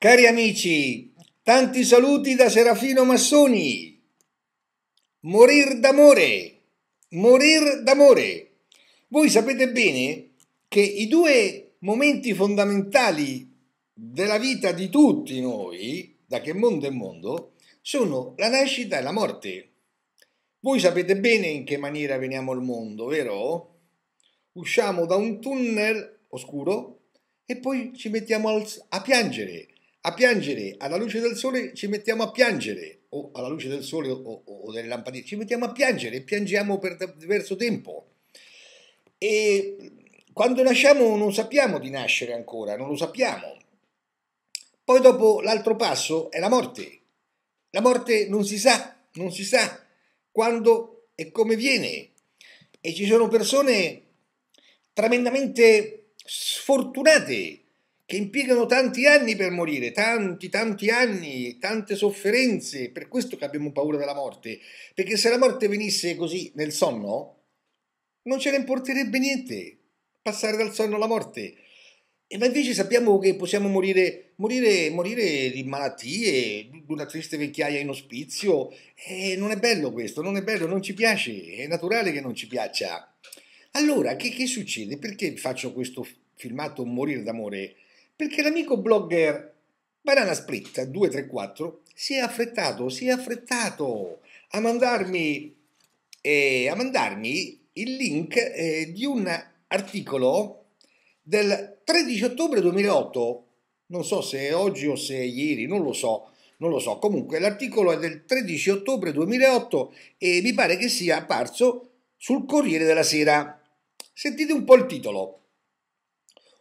Cari amici, tanti saluti da Serafino Massoni. Morir d'amore, morir d'amore. Voi sapete bene che i due momenti fondamentali della vita di tutti noi, da che mondo è mondo, sono la nascita e la morte. Voi sapete bene in che maniera veniamo al mondo, vero? Usciamo da un tunnel oscuro e poi ci mettiamo a piangere a piangere, alla luce del sole ci mettiamo a piangere, o alla luce del sole o, o delle lampadine, ci mettiamo a piangere e piangiamo per diverso tempo. E quando nasciamo non sappiamo di nascere ancora, non lo sappiamo. Poi dopo l'altro passo è la morte. La morte non si sa, non si sa quando e come viene. E ci sono persone tremendamente sfortunate che impiegano tanti anni per morire, tanti, tanti anni, tante sofferenze, per questo che abbiamo paura della morte, perché se la morte venisse così nel sonno, non ce ne importerebbe niente, passare dal sonno alla morte. E ma invece sappiamo che possiamo morire, morire, morire di malattie, di una triste vecchiaia in ospizio, e non è bello questo, non è bello, non ci piace, è naturale che non ci piaccia. Allora, che, che succede? Perché faccio questo filmato Morire d'amore? perché l'amico blogger Banana Split 234 si è affrettato, si è affrettato a mandarmi, eh, a mandarmi il link eh, di un articolo del 13 ottobre 2008, non so se oggi o se ieri, non lo so, non lo so, comunque l'articolo è del 13 ottobre 2008 e mi pare che sia apparso sul Corriere della Sera. Sentite un po' il titolo.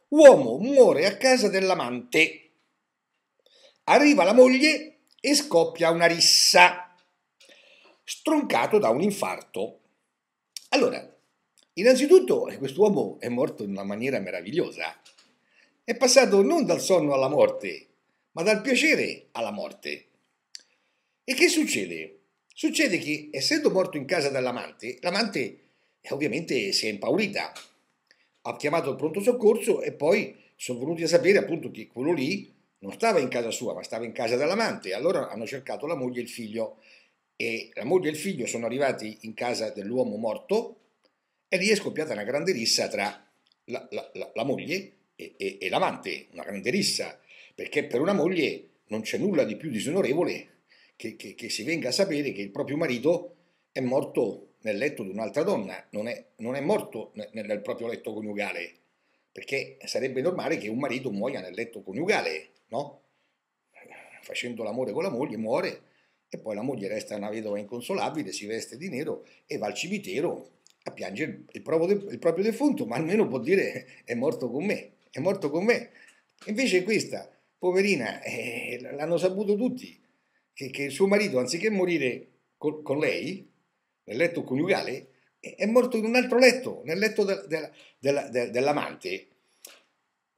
Uomo muore a casa dell'amante. Arriva la moglie e scoppia una rissa, stroncato da un infarto. Allora, innanzitutto eh, quest'uomo è morto in una maniera meravigliosa. È passato non dal sonno alla morte, ma dal piacere alla morte. E che succede? Succede che, essendo morto in casa dell'amante, l'amante eh, ovviamente si è impaurita ha chiamato il pronto soccorso e poi sono venuti a sapere appunto che quello lì non stava in casa sua, ma stava in casa dell'amante. Allora hanno cercato la moglie e il figlio e la moglie e il figlio sono arrivati in casa dell'uomo morto e lì è scoppiata una grande rissa tra la, la, la, la moglie e, e, e l'amante, una grande rissa, perché per una moglie non c'è nulla di più disonorevole che, che, che si venga a sapere che il proprio marito è morto nel letto di un'altra donna, non è, non è morto nel, nel, proprio letto coniugale, perché sarebbe normale che un marito muoia nel letto coniugale, no? Facendo l'amore con la moglie muore e poi la moglie resta una vedova inconsolabile, si veste di nero e va al cimitero a piangere il, proprio, il proprio defunto, ma almeno può dire è morto con me, è morto con me. Invece questa, poverina, eh, l'hanno saputo tutti, che, che, il suo marito, anziché morire con, con lei, nel letto coniugale, è morto in un altro letto, nel letto de, de, de, dell'amante.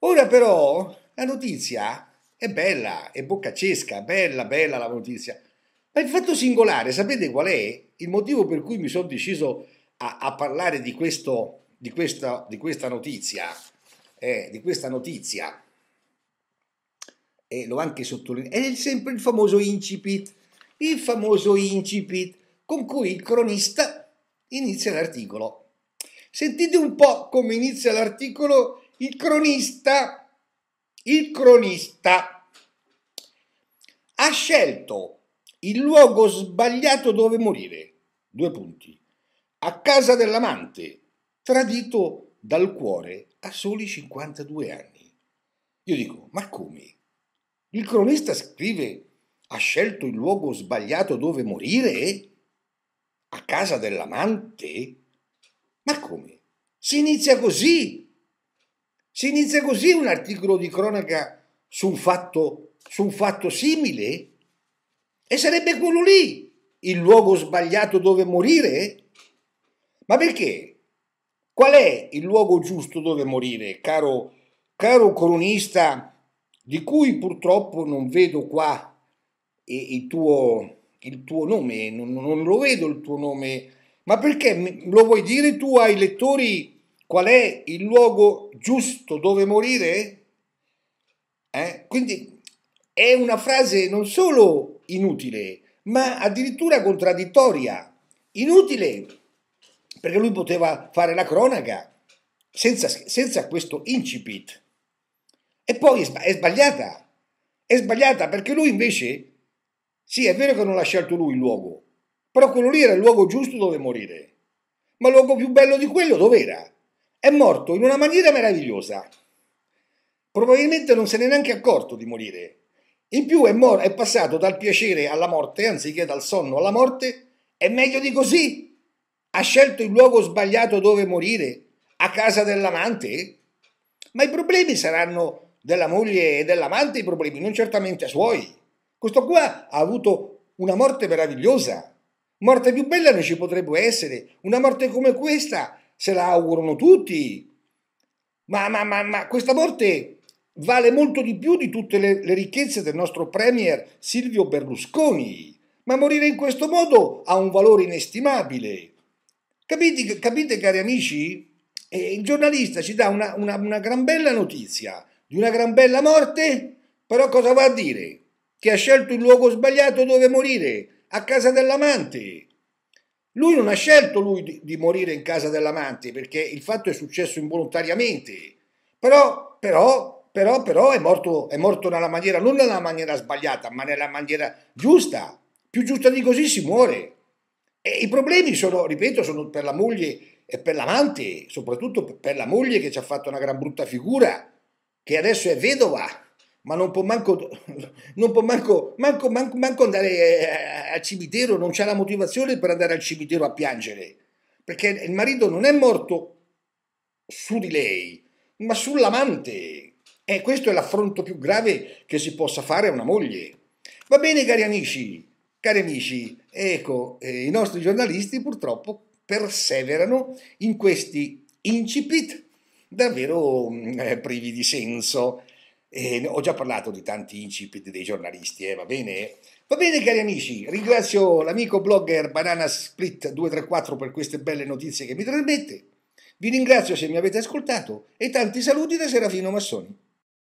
Ora però la notizia è bella, è boccaccesca, bella, bella la notizia. Ma il fatto singolare, sapete qual è? Il motivo per cui mi sono deciso a, a parlare di, questo, di, questa, di questa notizia, eh, di questa notizia, e l'ho anche sottolineato, è sempre il famoso incipit, il famoso incipit con cui il cronista inizia l'articolo. Sentite un po' come inizia l'articolo il cronista, il cronista ha scelto il luogo sbagliato dove morire, due punti, a casa dell'amante, tradito dal cuore a soli 52 anni. Io dico, ma come? Il cronista scrive ha scelto il luogo sbagliato dove morire? A casa dell'amante? Ma come? Si inizia così! Si inizia così un articolo di cronaca su un fatto, su un fatto simile? E sarebbe quello lì il luogo sbagliato dove morire? Ma perché? Qual è il luogo giusto dove morire, caro, caro cronista, di cui purtroppo non vedo qua il tuo il tuo nome, non, non lo vedo il tuo nome, ma perché lo vuoi dire tu ai lettori qual è il luogo giusto dove morire? Eh? Quindi è una frase non solo inutile, ma addirittura contraddittoria. Inutile perché lui poteva fare la cronaca senza, senza questo incipit. E poi è sbagliata, è sbagliata perché lui invece sì, è vero che non ha scelto lui il luogo, però quello lì era il luogo giusto dove morire. Ma il luogo più bello di quello dov'era? È morto in una maniera meravigliosa. Probabilmente non se n'è neanche accorto di morire. In più è, mor- è passato dal piacere alla morte, anziché dal sonno alla morte, è meglio di così. Ha scelto il luogo sbagliato dove morire, a casa dell'amante? Ma i problemi saranno della moglie e dell'amante i problemi, non certamente suoi. Questo qua ha avuto una morte meravigliosa. Morte più bella non ci potrebbe essere. Una morte come questa se la augurano tutti. Ma, ma, ma, ma questa morte vale molto di più di tutte le, le ricchezze del nostro premier Silvio Berlusconi. Ma morire in questo modo ha un valore inestimabile. Capite, capite cari amici? E il giornalista ci dà una, una, una gran bella notizia di una gran bella morte, però cosa va a dire? che ha scelto il luogo sbagliato dove morire, a casa dell'amante. Lui non ha scelto lui di morire in casa dell'amante perché il fatto è successo involontariamente, però, però, però, però è, morto, è morto nella maniera, non nella maniera sbagliata, ma nella maniera giusta. Più giusta di così si muore. E I problemi sono, ripeto, sono per la moglie e per l'amante, soprattutto per la moglie che ci ha fatto una gran brutta figura, che adesso è vedova ma non può manco, non può manco, manco, manco, manco andare eh, al cimitero, non c'è la motivazione per andare al cimitero a piangere, perché il marito non è morto su di lei, ma sull'amante. E questo è l'affronto più grave che si possa fare a una moglie. Va bene, cari amici, cari amici, ecco, eh, i nostri giornalisti purtroppo perseverano in questi incipit davvero mm, eh, privi di senso. Eh, ho già parlato di tanti incipit dei giornalisti, eh, va bene? Va bene cari amici, ringrazio l'amico blogger Banana Split 234 per queste belle notizie che mi trasmette. Vi ringrazio se mi avete ascoltato e tanti saluti da Serafino Massoni.